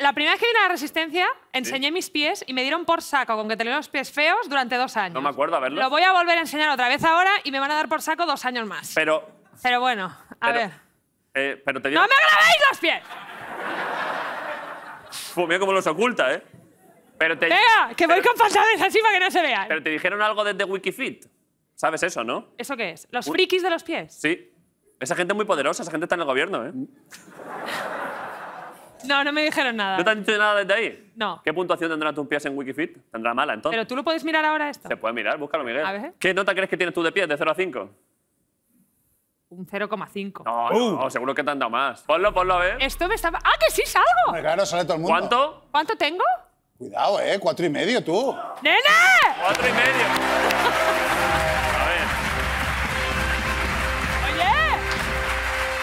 la primera vez que vine a la Resistencia, enseñé mis pies y me dieron por saco con que tenía los pies feos durante dos años. No me acuerdo a verlo. Lo voy a volver a enseñar otra vez ahora y me van a dar por saco dos años más. Pero... Pero bueno, a ver. Eh, pero ¡No me grabéis los pies! Pues mira los oculta, ¿eh? Pero que voy con pantalones así para que no se vean. Pero te dijeron algo desde Wikifit. ¿Sabes eso, no? ¿Eso qué es? ¿Los frikis de los pies? Sí. Esa gente es muy poderosa, esa gente está en el gobierno, ¿eh? No, no me dijeron nada. ¿No te han dicho nada desde ahí? No. ¿Qué puntuación tendrá tu pies en Wikifit? ¿Tendrá mala entonces? Pero tú lo puedes mirar ahora esto. Se puede mirar, búscalo, Miguel. A ver. ¿Qué nota crees que tienes tú de pies de 0 a 5? Un 0,5. No, uh. seguro que te han dado más. Ponlo, ponlo a ver. Esto me está. ¡Ah, que sí salgo! claro, sale todo el mundo. ¿Cuánto? ¿Cuánto tengo? Cuidado, eh. Cuatro y medio tú. ¡Nene! ¡Cuatro y medio!